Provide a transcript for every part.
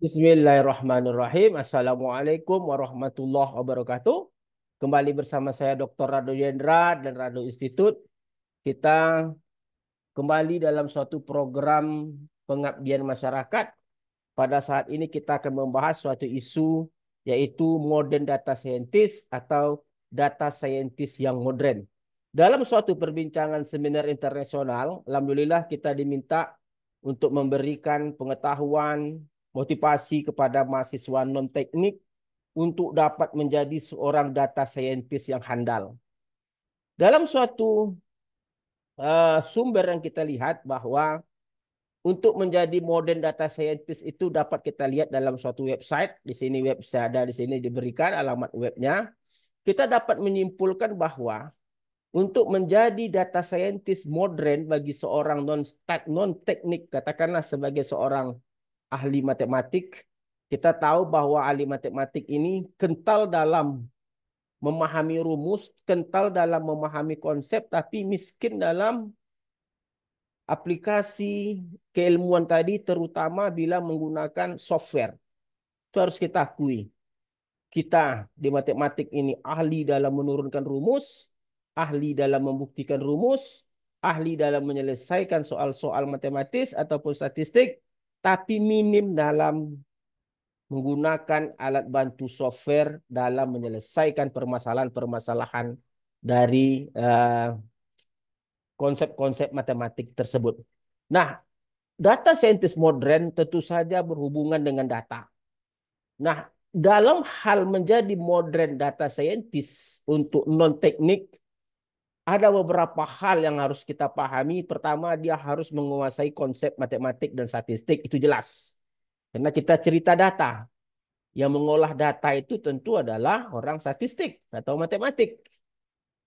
Bismillahirrahmanirrahim. Assalamualaikum warahmatullahi wabarakatuh. Kembali bersama saya Dr. Rado Yendra dan Rado Institute. Kita kembali dalam suatu program pengabdian masyarakat. Pada saat ini kita akan membahas suatu isu yaitu modern data scientist atau data scientist yang modern. Dalam suatu perbincangan seminar internasional, alhamdulillah kita diminta untuk memberikan pengetahuan motivasi kepada mahasiswa non-teknik untuk dapat menjadi seorang data scientist yang handal. Dalam suatu uh, sumber yang kita lihat bahwa untuk menjadi modern data scientist itu dapat kita lihat dalam suatu website. Di sini website ada di sini diberikan alamat webnya. Kita dapat menyimpulkan bahwa untuk menjadi data scientist modern bagi seorang non non teknik katakanlah sebagai seorang ahli matematik, kita tahu bahwa ahli matematik ini kental dalam memahami rumus, kental dalam memahami konsep, tapi miskin dalam aplikasi keilmuan tadi, terutama bila menggunakan software. Itu harus kita akui. Kita di matematik ini ahli dalam menurunkan rumus, ahli dalam membuktikan rumus, ahli dalam menyelesaikan soal-soal matematis ataupun statistik, tapi minim dalam menggunakan alat bantu software dalam menyelesaikan permasalahan-permasalahan dari eh, konsep-konsep uh, matematik tersebut. Nah, data scientist modern tentu saja berhubungan dengan data. Nah, dalam hal menjadi modern data scientist untuk non-teknik, ada beberapa hal yang harus kita pahami. Pertama, dia harus menguasai konsep matematik dan statistik. Itu jelas. Karena kita cerita data. Yang mengolah data itu tentu adalah orang statistik atau matematik.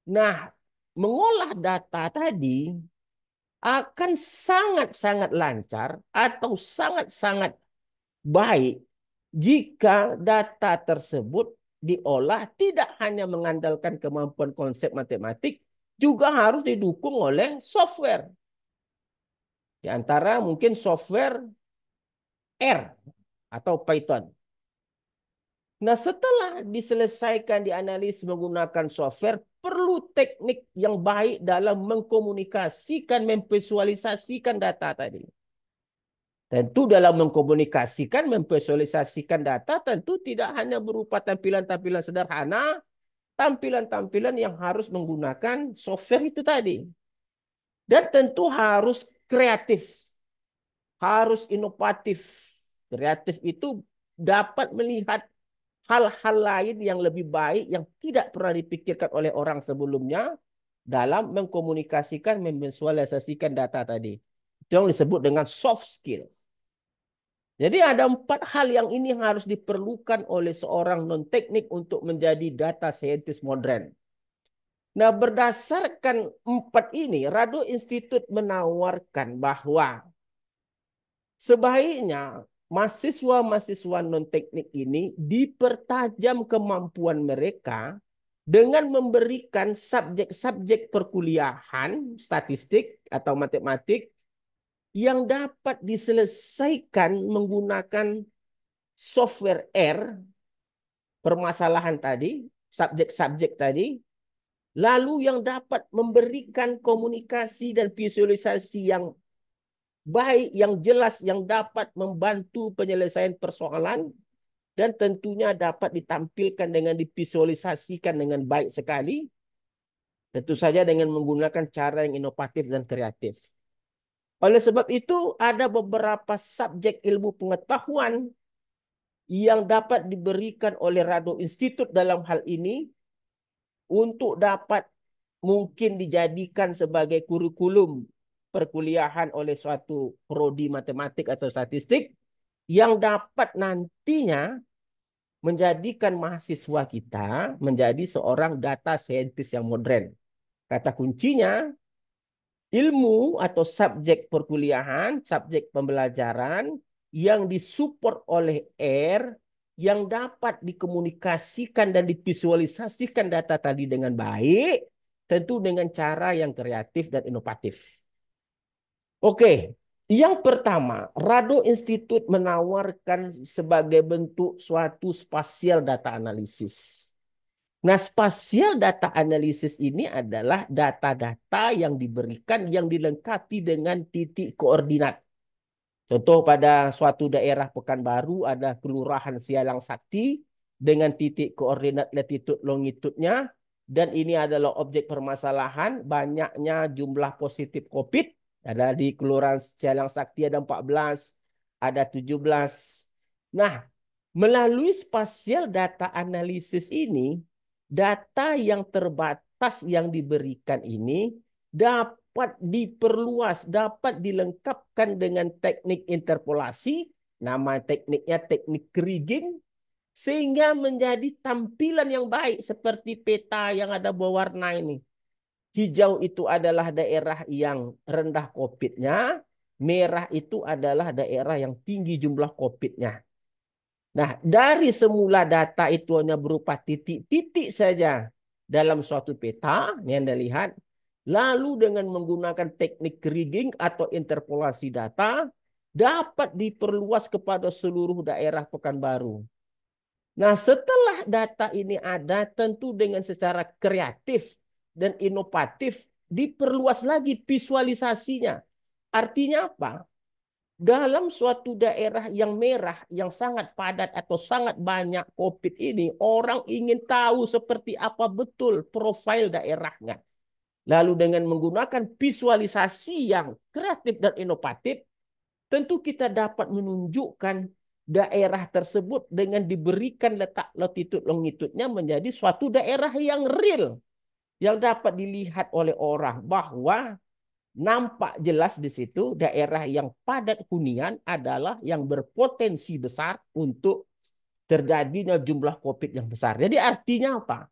Nah, mengolah data tadi akan sangat-sangat lancar atau sangat-sangat baik jika data tersebut diolah tidak hanya mengandalkan kemampuan konsep matematik, juga harus didukung oleh software. Di antara mungkin software R atau Python. Nah setelah diselesaikan dianalisis menggunakan software, perlu teknik yang baik dalam mengkomunikasikan, memvisualisasikan data tadi. Tentu dalam mengkomunikasikan, memvisualisasikan data tentu tidak hanya berupa tampilan-tampilan sederhana, tampilan-tampilan yang harus menggunakan software itu tadi. Dan tentu harus kreatif, harus inovatif. Kreatif itu dapat melihat hal-hal lain yang lebih baik yang tidak pernah dipikirkan oleh orang sebelumnya dalam mengkomunikasikan, memvisualisasikan data tadi. Itu yang disebut dengan soft skill. Jadi ada empat hal yang ini harus diperlukan oleh seorang non-teknik untuk menjadi data scientist modern. Nah berdasarkan empat ini Radu Institute menawarkan bahwa sebaiknya mahasiswa-mahasiswa non-teknik ini dipertajam kemampuan mereka dengan memberikan subjek-subjek perkuliahan statistik atau matematik yang dapat diselesaikan menggunakan software R permasalahan tadi, subjek-subjek tadi, lalu yang dapat memberikan komunikasi dan visualisasi yang baik, yang jelas, yang dapat membantu penyelesaian persoalan, dan tentunya dapat ditampilkan dengan divisualisasikan dengan baik sekali, tentu saja dengan menggunakan cara yang inovatif dan kreatif. Oleh sebab itu ada beberapa subjek ilmu pengetahuan yang dapat diberikan oleh Rado Institute dalam hal ini untuk dapat mungkin dijadikan sebagai kurikulum perkuliahan oleh suatu prodi matematik atau statistik yang dapat nantinya menjadikan mahasiswa kita menjadi seorang data scientist yang modern. Kata kuncinya ilmu atau subjek perkuliahan, subjek pembelajaran yang disupport oleh R yang dapat dikomunikasikan dan divisualisasikan data tadi dengan baik, tentu dengan cara yang kreatif dan inovatif. Oke, yang pertama, Rado Institute menawarkan sebagai bentuk suatu spasial data analisis. Nah, spasial data analisis ini adalah data-data yang diberikan yang dilengkapi dengan titik koordinat. Contoh pada suatu daerah Pekanbaru ada Kelurahan Sialang Sakti dengan titik koordinat latitud longitudnya dan ini adalah objek permasalahan banyaknya jumlah positif COVID. Ada di Kelurahan Sialang Sakti ada 14, ada 17. Nah, melalui spasial data analisis ini data yang terbatas yang diberikan ini dapat diperluas, dapat dilengkapkan dengan teknik interpolasi, nama tekniknya teknik rigging, sehingga menjadi tampilan yang baik seperti peta yang ada berwarna ini. Hijau itu adalah daerah yang rendah COVID-nya, merah itu adalah daerah yang tinggi jumlah COVID-nya. Nah, dari semula data itu hanya berupa titik-titik saja dalam suatu peta yang Anda lihat. Lalu dengan menggunakan teknik rigging atau interpolasi data dapat diperluas kepada seluruh daerah Pekanbaru. Nah, setelah data ini ada, tentu dengan secara kreatif dan inovatif diperluas lagi visualisasinya. Artinya apa? dalam suatu daerah yang merah, yang sangat padat atau sangat banyak COVID ini, orang ingin tahu seperti apa betul profil daerahnya. Lalu dengan menggunakan visualisasi yang kreatif dan inovatif, tentu kita dapat menunjukkan daerah tersebut dengan diberikan letak latitud longitudenya menjadi suatu daerah yang real yang dapat dilihat oleh orang bahwa nampak jelas di situ daerah yang padat hunian adalah yang berpotensi besar untuk terjadinya jumlah COVID yang besar. Jadi artinya apa?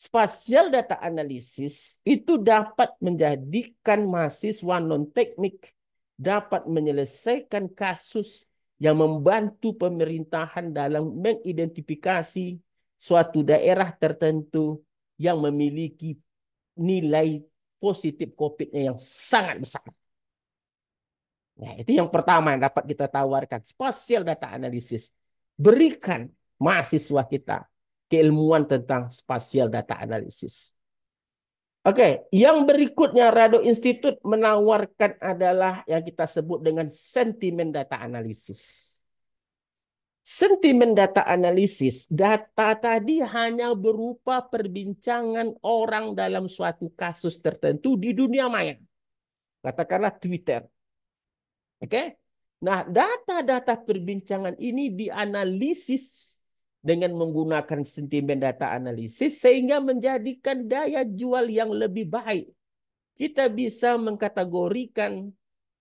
Spasial data analisis itu dapat menjadikan mahasiswa non-teknik dapat menyelesaikan kasus yang membantu pemerintahan dalam mengidentifikasi suatu daerah tertentu yang memiliki nilai positif COVID-nya yang sangat besar. Nah, itu yang pertama yang dapat kita tawarkan. spasial data analisis. Berikan mahasiswa kita keilmuan tentang spasial data analisis. Oke, yang berikutnya Rado Institute menawarkan adalah yang kita sebut dengan sentimen data analisis. Sentimen data analisis, data tadi hanya berupa perbincangan orang dalam suatu kasus tertentu di dunia maya. Katakanlah Twitter. Oke? Okay? Nah, data-data perbincangan ini dianalisis dengan menggunakan sentimen data analisis sehingga menjadikan daya jual yang lebih baik. Kita bisa mengkategorikan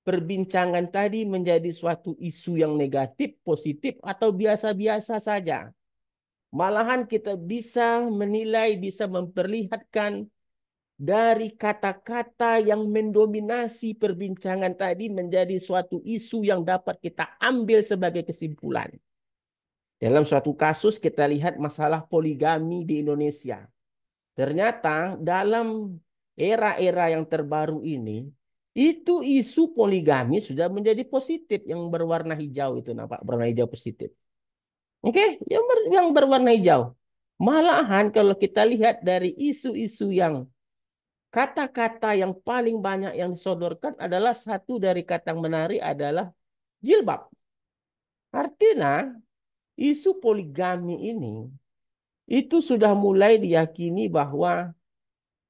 perbincangan tadi menjadi suatu isu yang negatif, positif, atau biasa-biasa saja. Malahan kita bisa menilai, bisa memperlihatkan dari kata-kata yang mendominasi perbincangan tadi menjadi suatu isu yang dapat kita ambil sebagai kesimpulan. Dalam suatu kasus kita lihat masalah poligami di Indonesia. Ternyata dalam era-era yang terbaru ini, itu isu poligami sudah menjadi positif yang berwarna hijau itu nampak berwarna hijau positif. Oke, okay? yang ber, yang berwarna hijau. Malahan kalau kita lihat dari isu-isu yang kata-kata yang paling banyak yang disodorkan adalah satu dari kata yang menarik adalah jilbab. Artinya isu poligami ini itu sudah mulai diyakini bahwa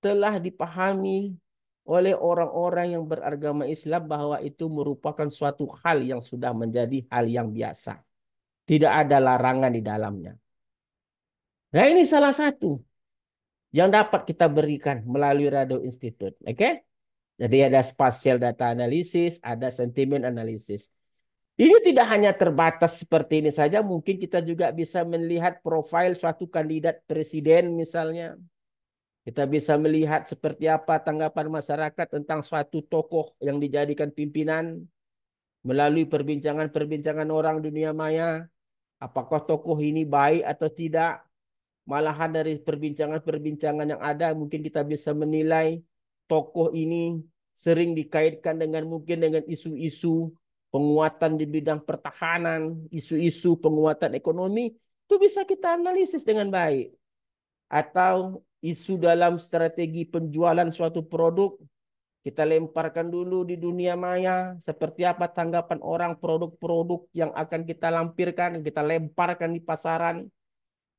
telah dipahami oleh orang-orang yang beragama Islam bahwa itu merupakan suatu hal yang sudah menjadi hal yang biasa. Tidak ada larangan di dalamnya. Nah ini salah satu yang dapat kita berikan melalui Radio Institute. Oke? Okay? Jadi ada spatial data analisis, ada sentimen analisis. Ini tidak hanya terbatas seperti ini saja, mungkin kita juga bisa melihat profil suatu kandidat presiden misalnya kita bisa melihat seperti apa tanggapan masyarakat tentang suatu tokoh yang dijadikan pimpinan melalui perbincangan-perbincangan orang dunia maya. Apakah tokoh ini baik atau tidak? Malahan dari perbincangan-perbincangan yang ada mungkin kita bisa menilai tokoh ini sering dikaitkan dengan mungkin dengan isu-isu penguatan di bidang pertahanan, isu-isu penguatan ekonomi, itu bisa kita analisis dengan baik atau isu dalam strategi penjualan suatu produk kita lemparkan dulu di dunia maya seperti apa tanggapan orang produk-produk yang akan kita lampirkan kita lemparkan di pasaran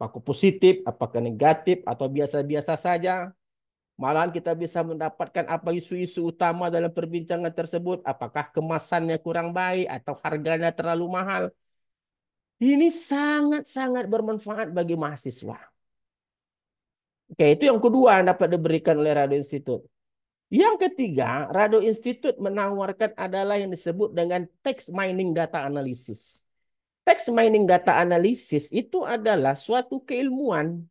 apakah positif apakah negatif atau biasa-biasa saja malahan kita bisa mendapatkan apa isu-isu utama dalam perbincangan tersebut apakah kemasannya kurang baik atau harganya terlalu mahal ini sangat-sangat bermanfaat bagi mahasiswa Oke, itu yang kedua yang dapat diberikan oleh Radio Institute. Yang ketiga, Radio Institute menawarkan adalah yang disebut dengan text mining data analysis. Text mining data analysis itu adalah suatu keilmuan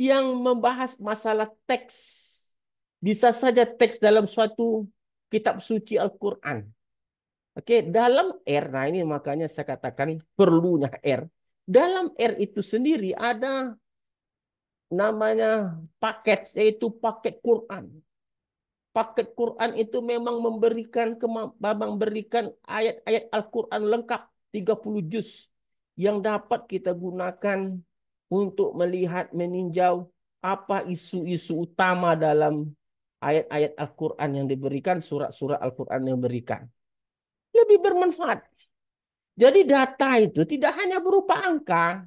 yang membahas masalah teks. Bisa saja teks dalam suatu kitab suci Al-Quran. Oke, dalam R, nah ini makanya saya katakan perlunya R. Dalam R itu sendiri ada namanya paket yaitu paket Quran. Paket Quran itu memang memberikan berikan ayat-ayat Al-Quran lengkap 30 juz yang dapat kita gunakan untuk melihat meninjau apa isu-isu utama dalam ayat-ayat Al-Quran yang diberikan, surat-surat Al-Quran yang diberikan. Lebih bermanfaat. Jadi data itu tidak hanya berupa angka,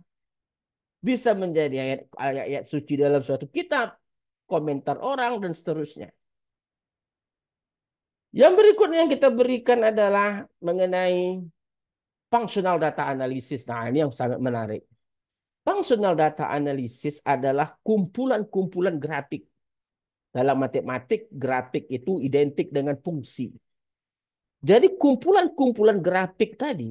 bisa menjadi ayat, ayat suci dalam suatu kitab, komentar orang, dan seterusnya. Yang berikutnya yang kita berikan adalah mengenai functional data analysis. Nah, ini yang sangat menarik. Functional data analysis adalah kumpulan-kumpulan grafik. Dalam matematik, grafik itu identik dengan fungsi. Jadi kumpulan-kumpulan grafik tadi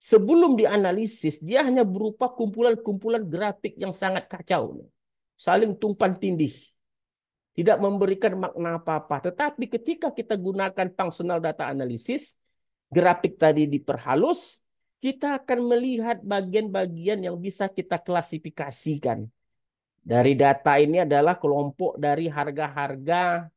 sebelum dianalisis dia hanya berupa kumpulan-kumpulan grafik yang sangat kacau, saling tumpang tindih, tidak memberikan makna apa-apa. Tetapi ketika kita gunakan functional data analysis, grafik tadi diperhalus, kita akan melihat bagian-bagian yang bisa kita klasifikasikan. Dari data ini adalah kelompok dari harga-harga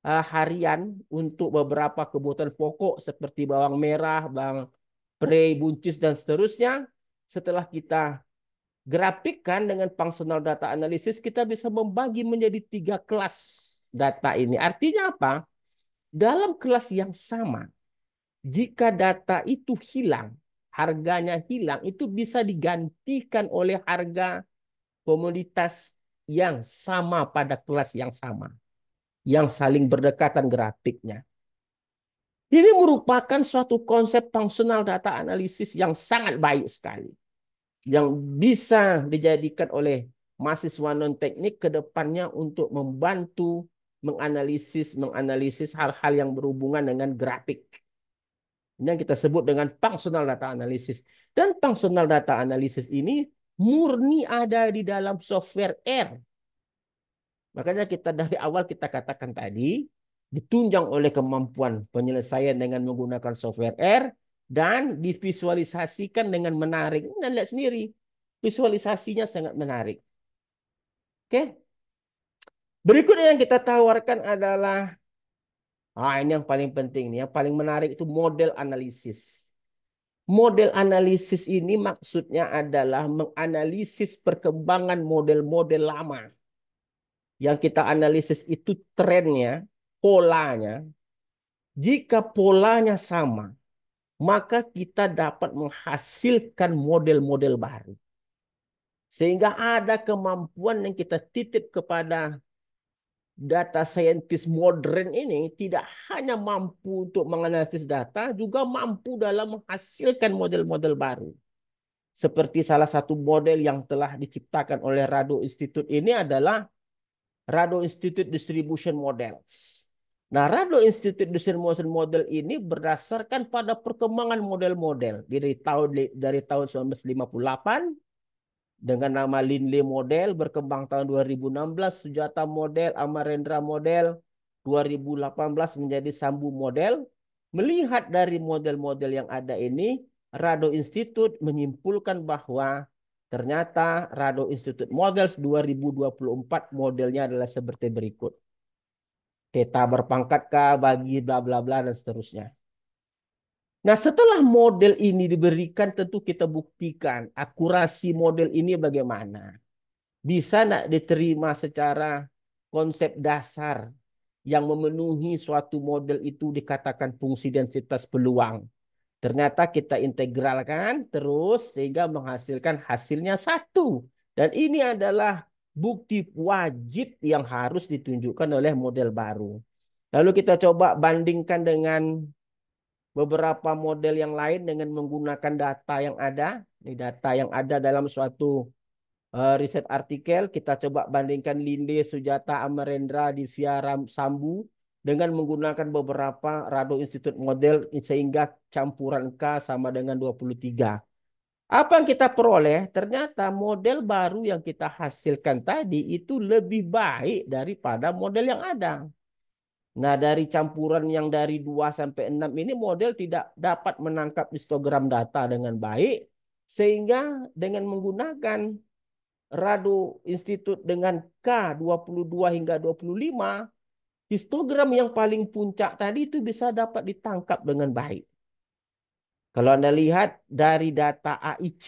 eh, harian untuk beberapa kebutuhan pokok seperti bawang merah, bawang Prebuncis buncis dan seterusnya. Setelah kita grafikkan dengan functional data analisis, kita bisa membagi menjadi tiga kelas data ini. Artinya apa? Dalam kelas yang sama, jika data itu hilang, harganya hilang, itu bisa digantikan oleh harga komoditas yang sama pada kelas yang sama. Yang saling berdekatan grafiknya. Ini merupakan suatu konsep fungsional data analisis yang sangat baik sekali. Yang bisa dijadikan oleh mahasiswa non-teknik ke depannya untuk membantu menganalisis menganalisis hal-hal yang berhubungan dengan grafik. Ini yang kita sebut dengan fungsional data analisis. Dan fungsional data analisis ini murni ada di dalam software R. Makanya kita dari awal kita katakan tadi, ditunjang oleh kemampuan penyelesaian dengan menggunakan software R dan divisualisasikan dengan menarik. Anda lihat sendiri, visualisasinya sangat menarik. Oke. Okay? Berikutnya yang kita tawarkan adalah ah ini yang paling penting nih, yang paling menarik itu model analisis. Model analisis ini maksudnya adalah menganalisis perkembangan model-model lama. Yang kita analisis itu trennya, polanya, jika polanya sama, maka kita dapat menghasilkan model-model baru. Sehingga ada kemampuan yang kita titip kepada data saintis modern ini tidak hanya mampu untuk menganalisis data, juga mampu dalam menghasilkan model-model baru. Seperti salah satu model yang telah diciptakan oleh Rado Institute ini adalah Rado Institute Distribution Models Nah, Rado Institute Design Motion Model ini berdasarkan pada perkembangan model-model dari tahun dari tahun 1958 dengan nama Linley model berkembang tahun 2016 Sujata model Amarendra model 2018 menjadi Sambu model melihat dari model-model yang ada ini Rado Institute menyimpulkan bahwa ternyata Rado Institute Models 2024 modelnya adalah seperti berikut kita berpangkat K bagi bla bla bla dan seterusnya. Nah, setelah model ini diberikan, tentu kita buktikan akurasi model ini bagaimana. Bisa nak diterima secara konsep dasar yang memenuhi suatu model itu dikatakan fungsi densitas peluang. Ternyata kita integralkan terus sehingga menghasilkan hasilnya satu. Dan ini adalah bukti wajib yang harus ditunjukkan oleh model baru. Lalu kita coba bandingkan dengan beberapa model yang lain dengan menggunakan data yang ada. Ini data yang ada dalam suatu uh, riset artikel. Kita coba bandingkan Linde, Sujata, Amarendra, Divya, Sambu dengan menggunakan beberapa Rado Institute model sehingga campuran K sama dengan 23. Apa yang kita peroleh? Ternyata model baru yang kita hasilkan tadi itu lebih baik daripada model yang ada. Nah, dari campuran yang dari 2 sampai 6 ini model tidak dapat menangkap histogram data dengan baik sehingga dengan menggunakan radu institut dengan K22 hingga 25 histogram yang paling puncak tadi itu bisa dapat ditangkap dengan baik. Kalau Anda lihat dari data AIC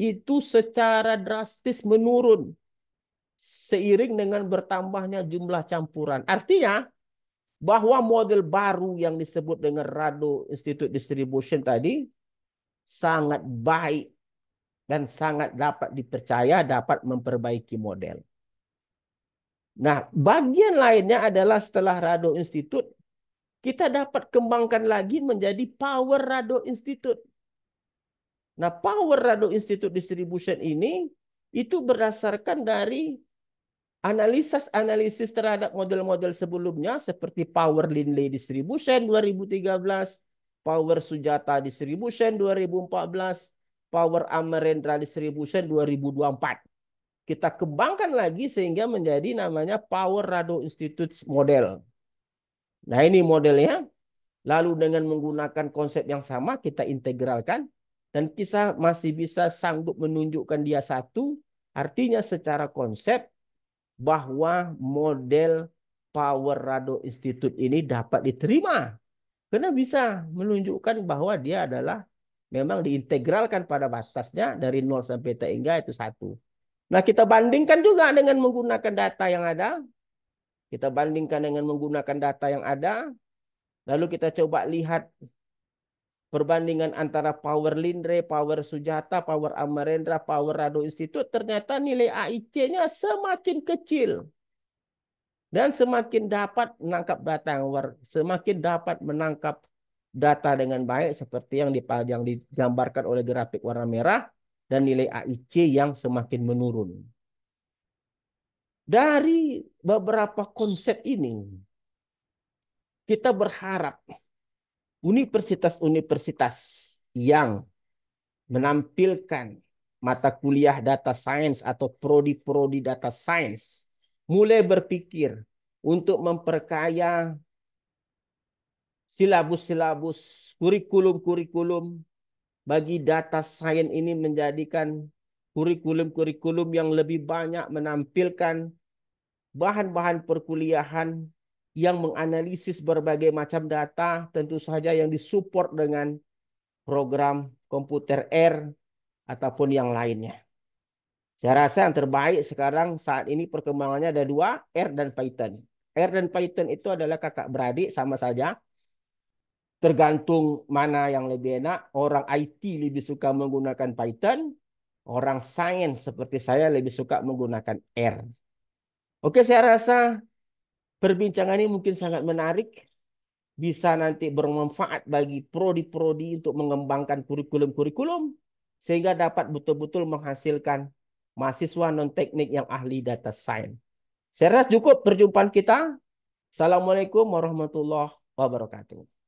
itu secara drastis menurun seiring dengan bertambahnya jumlah campuran. Artinya bahwa model baru yang disebut dengan Rado Institute Distribution tadi sangat baik dan sangat dapat dipercaya dapat memperbaiki model. Nah, bagian lainnya adalah setelah Rado Institute kita dapat kembangkan lagi menjadi Power Rado Institute. Nah, Power Rado Institute Distribution ini itu berdasarkan dari analisis-analisis terhadap model-model sebelumnya seperti Power Linley Distribution 2013, Power Sujata Distribution 2014, Power Amerendra Distribution 2024. Kita kembangkan lagi sehingga menjadi namanya Power Rado Institute Model. Nah ini modelnya. Lalu dengan menggunakan konsep yang sama kita integralkan. Dan kisah masih bisa sanggup menunjukkan dia satu. Artinya secara konsep bahwa model Power Rado Institute ini dapat diterima. Karena bisa menunjukkan bahwa dia adalah memang diintegralkan pada batasnya dari 0 sampai T hingga itu satu. Nah kita bandingkan juga dengan menggunakan data yang ada kita bandingkan dengan menggunakan data yang ada. Lalu kita coba lihat perbandingan antara power Lindre, power Sujata, power Amarendra, power Rado Institute. Ternyata nilai AIC-nya semakin kecil. Dan semakin dapat menangkap data yang war, semakin dapat menangkap data dengan baik seperti yang yang digambarkan oleh grafik warna merah dan nilai AIC yang semakin menurun. Dari beberapa konsep ini, kita berharap universitas-universitas yang menampilkan mata kuliah data science atau prodi-prodi data science mulai berpikir untuk memperkaya silabus-silabus kurikulum-kurikulum bagi data science ini menjadikan kurikulum-kurikulum yang lebih banyak menampilkan bahan-bahan perkuliahan yang menganalisis berbagai macam data, tentu saja yang disupport dengan program komputer R ataupun yang lainnya. Saya rasa yang terbaik sekarang saat ini perkembangannya ada dua, R dan Python. R dan Python itu adalah kakak beradik sama saja. Tergantung mana yang lebih enak, orang IT lebih suka menggunakan Python, orang sains seperti saya lebih suka menggunakan R. Oke, saya rasa perbincangan ini mungkin sangat menarik. Bisa nanti bermanfaat bagi prodi-prodi untuk mengembangkan kurikulum-kurikulum sehingga dapat betul-betul menghasilkan mahasiswa non-teknik yang ahli data science. Saya rasa cukup perjumpaan kita. Assalamualaikum warahmatullahi wabarakatuh.